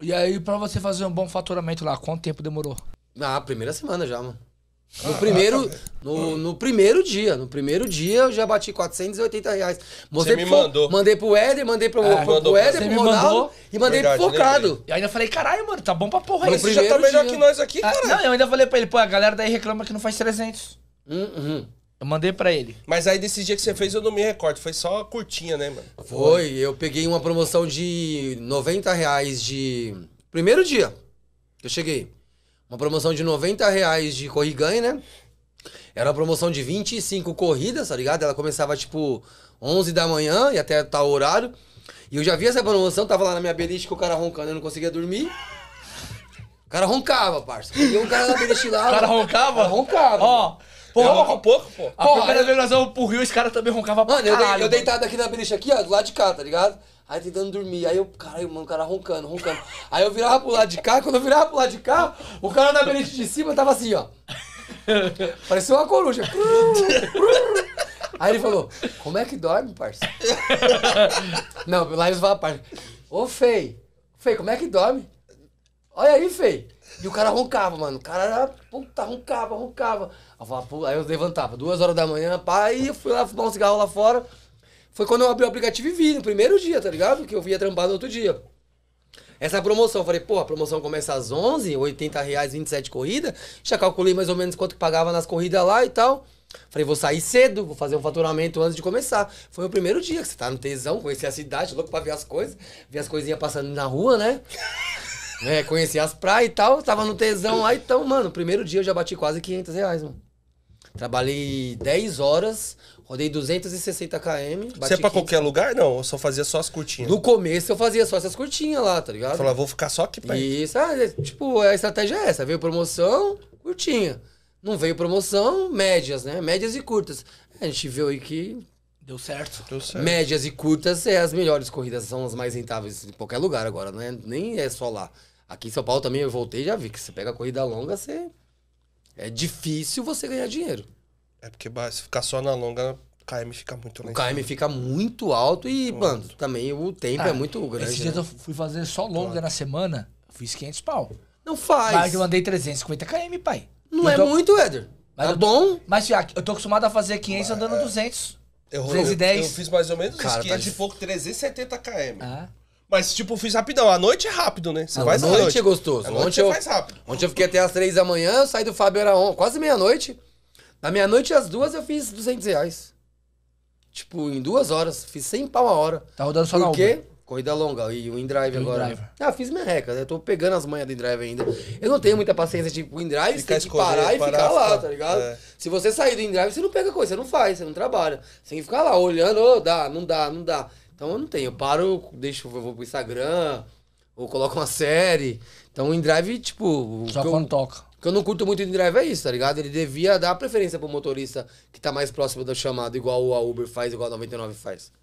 E aí, pra você fazer um bom faturamento lá, quanto tempo demorou? Na primeira semana já, mano. No primeiro, no, no, primeiro dia, no primeiro dia eu já bati 480 reais. você me pro, mandou. Mandei pro Éder, mandei pro, ah, pro, pro Éder, pro Ronaldo mandou. e mandei Verdade, pro Focado. E ainda falei, caralho, mano, tá bom pra porra isso. já tá melhor dia. que nós aqui, ah, cara. Não, eu ainda falei pra ele, pô, a galera daí reclama que não faz 300. Uhum. Eu mandei para ele. Mas aí desse dia que você fez, eu não me recordo. Foi só curtinha, né, mano? Foi. Eu peguei uma promoção de 90 reais de. Primeiro dia que eu cheguei. Uma promoção de 90 reais de corriganha, né? Era uma promoção de 25 corridas, tá ligado? Ela começava tipo 11 da manhã e até tal horário. E eu já vi essa promoção, tava lá na minha beliche com o cara roncando, eu não conseguia dormir cara roncava, parça. E o cara lá destilava. O cara roncava? Cara roncava. Ó. Pô, ronca um pouco, pô. A primeira vez nós vamos pro Rio, esse cara também roncava mano, pra caralho. Eu, de, eu deitado aqui na beliche aqui, ó, do lado de cá, tá ligado? Aí tentando dormir. Aí eu, caralho, mano, o cara roncando, roncando. Aí eu virava pro lado de cá, quando eu virava pro lado de cá, o cara da beliche de cima tava assim, ó. Parecia uma coruja. Aí ele falou, como é que dorme, parça? Não, lá eles falam, parça. Ô, Fei, Fei, como é que dorme? Olha aí, feio. E o cara roncava, mano. O cara era, puta, roncava, roncava. Eu falava, aí eu levantava, duas horas da manhã, pai, e eu fui lá fumar um cigarro lá fora. Foi quando eu abri o aplicativo e vi, no primeiro dia, tá ligado? Que eu via trampado no outro dia. Essa promoção, falei, pô, a promoção começa às 11, 80 reais, 27 corridas. Já calculei mais ou menos quanto que pagava nas corridas lá e tal. Falei, vou sair cedo, vou fazer um faturamento antes de começar. Foi o primeiro dia que você tá no tesão, conheci a cidade, louco pra ver as coisas, ver as coisinhas passando na rua, né? né? Conheci as praias e tal, tava no tesão lá. Então, mano, primeiro dia eu já bati quase 500 reais, mano. Trabalhei 10 horas, rodei 260 km. Você é pra qualquer lugar? Não, eu só fazia só as curtinhas. No começo eu fazia só essas curtinhas lá, tá ligado? Falava, vou ficar só aqui pra Isso, ah, é, tipo, a estratégia é essa. Veio promoção, curtinha. Não veio promoção, médias, né? Médias e curtas. É, a gente viu aí que Deu certo. Deu certo. Médias e curtas é as melhores corridas, são as mais rentáveis em qualquer lugar agora, não é, nem é só lá. Aqui em São Paulo também eu voltei e já vi que você pega a corrida longa, você. É difícil você ganhar dinheiro. É porque se ficar só na longa, o KM fica muito O KM fica muito alto e, muito mano, alto. também o tempo é ah, é muito grande. né? eu fui fazer só longa claro. na semana, fiz 500 pau. Não faz. Mas eu andei 350 km, pai. Não eu é tô... muito, Éder. Mas é bom. Tô... Mas, eu tô acostumado a fazer 500 andando 200. É. Eu, 210. Eu, eu fiz mais ou menos Cara, uns 500 tá e pouco, 370 km. Ah. Mas, tipo, eu fiz rapidão. A noite é rápido, né? Você ah, a faz noite, noite é gostoso. A noite ontem eu, faz rápido. Ontem eu fiquei até as 3 da manhã, saí do Fábio, era on, quase meia-noite. Na meia-noite, às duas, eu fiz 200 reais. Tipo, em duas horas. Fiz 100 pau a hora. Tá rodando só Porque... na Uber. Corrida longa e o InDrive agora. Drive. Ah, fiz reca né? Tô pegando as manhas do InDrive ainda. Eu não tenho muita paciência de tipo, InDrive, você tem que parar e ficar lá, tá ligado? É. Se você sair do InDrive, você não pega coisa, você não faz, você não trabalha. Você tem que ficar lá olhando, oh, dá, não dá, não dá. Então eu não tenho. Eu paro, deixo, eu vou pro Instagram, ou coloco uma série. Então o InDrive, tipo. Só quando eu, toca. O que eu não curto muito o InDrive é isso, tá ligado? Ele devia dar preferência pro motorista que tá mais próximo do chamado, igual a Uber faz, igual a 99 faz.